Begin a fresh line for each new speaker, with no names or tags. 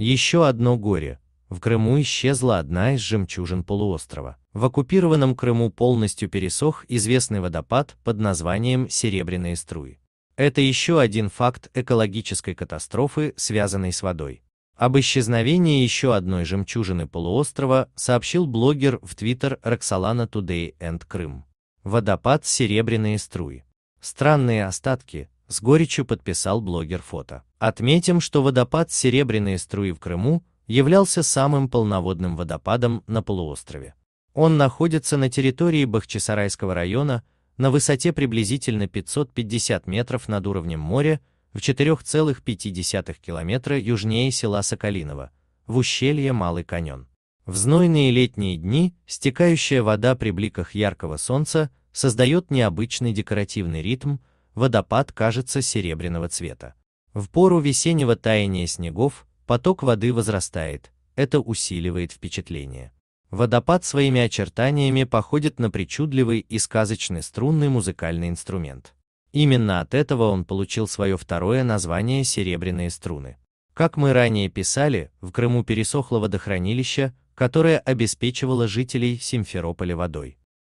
Еще одно горе. В Крыму исчезла одна из жемчужин полуострова. В оккупированном Крыму полностью пересох известный водопад под названием «Серебряные струи». Это еще один факт экологической катастрофы, связанной с водой. Об исчезновении еще одной жемчужины полуострова сообщил блогер в Твиттер Роксолана Today and Крым. Водопад «Серебряные струи». Странные остатки, с горечью подписал блогер фото. Отметим, что водопад Серебряные струи в Крыму являлся самым полноводным водопадом на полуострове. Он находится на территории Бахчисарайского района на высоте приблизительно 550 метров над уровнем моря в 4,5 километра южнее села Соколиново, в ущелье Малый Каньон. В знойные летние дни стекающая вода при бликах яркого солнца создает необычный декоративный ритм, водопад кажется серебряного цвета. В пору весеннего таяния снегов поток воды возрастает, это усиливает впечатление. Водопад своими очертаниями походит на причудливый и сказочный струнный музыкальный инструмент. Именно от этого он получил свое второе название «серебряные струны». Как мы ранее писали, в Крыму пересохло водохранилище, которое обеспечивало жителей Симферополя водой.